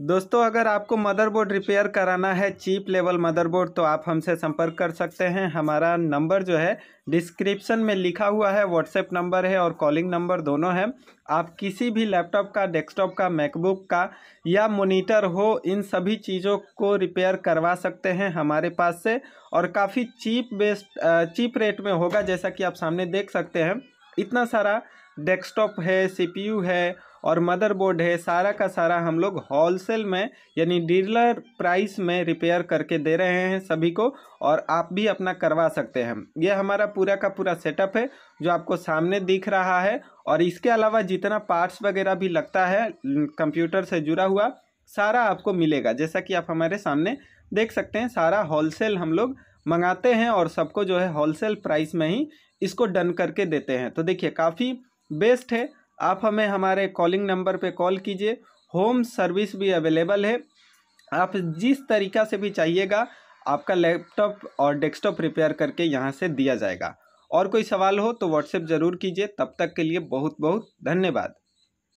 दोस्तों अगर आपको मदरबोर्ड रिपेयर कराना है चीप लेवल मदरबोर्ड तो आप हमसे संपर्क कर सकते हैं हमारा नंबर जो है डिस्क्रिप्शन में लिखा हुआ है व्हाट्सएप नंबर है और कॉलिंग नंबर दोनों है आप किसी भी लैपटॉप का डेस्कटॉप का मैकबुक का या मोनीटर हो इन सभी चीज़ों को रिपेयर करवा सकते हैं हमारे पास से और काफ़ी चीप बेस्ट चीप रेट में होगा जैसा कि आप सामने देख सकते हैं इतना सारा डेस्कटॉप है सीपीयू है और मदरबोर्ड है सारा का सारा हम लोग होलसेल में यानी डीलर प्राइस में रिपेयर करके दे रहे हैं सभी को और आप भी अपना करवा सकते हैं यह हमारा पूरा का पूरा सेटअप है जो आपको सामने दिख रहा है और इसके अलावा जितना पार्ट्स वगैरह भी लगता है कंप्यूटर से जुड़ा हुआ सारा आपको मिलेगा जैसा कि आप हमारे सामने देख सकते हैं सारा होलसेल हम लोग मंगाते हैं और सबको जो है होलसेल प्राइस में ही इसको डन करके देते हैं तो देखिए काफ़ी बेस्ट है आप हमें हमारे कॉलिंग नंबर पे कॉल कीजिए होम सर्विस भी अवेलेबल है आप जिस तरीका से भी चाहिएगा आपका लैपटॉप और डेस्कटॉप रिपेयर करके यहाँ से दिया जाएगा और कोई सवाल हो तो व्हाट्सएप ज़रूर कीजिए तब तक के लिए बहुत बहुत धन्यवाद